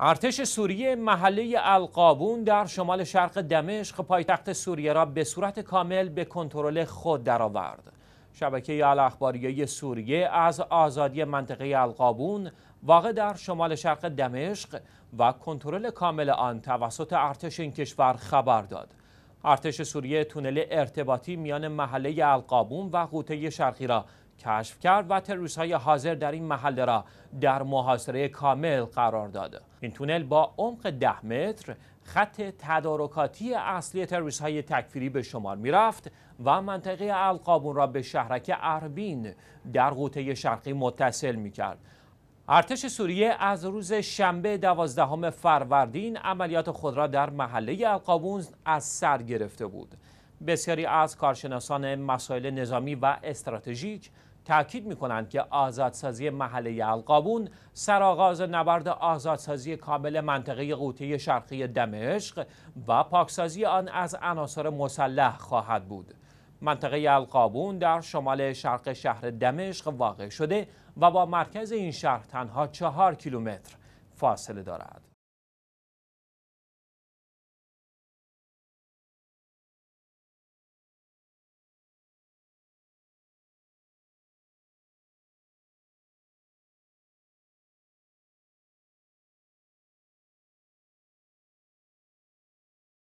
ارتش سوریه محله القابون در شمال شرق دمشق پایتخت سوریه را به صورت کامل به کنترل خود درآورد. شبکه الاخباریه سوریه از آزادی منطقه القابون واقع در شمال شرق دمشق و کنترل کامل آن توسط ارتش این کشور خبر داد. ارتش سوریه تونل ارتباطی میان محله القابون و قوطه شرقی را کشف کرد و تروریست های حاضر در این محله را در محاصره کامل قرار داد این تونل با عمق ده متر خط تدارکاتی اصلی تروریست های تکفیری به شمار می رفت و منطقه القابون را به شهرک اربین در قوطه شرقی متصل می کرد. ارتش سوریه از روز شنبه دوازدهم فروردین عملیات خود را در محله القابون از سر گرفته بود. بسیاری از کارشناسان مسائل نظامی و استراتژیک تأکید می کنند که آزادسازی محله القابون سرآغاز نبرد آزادسازی کامل منطقه قوطه شرقی دمشق و پاکسازی آن از عناصر مسلح خواهد بود. منطقه القابون در شمال شرق شهر دمشق واقع شده و با مرکز این شهر تنها چهار کیلومتر فاصله دارد.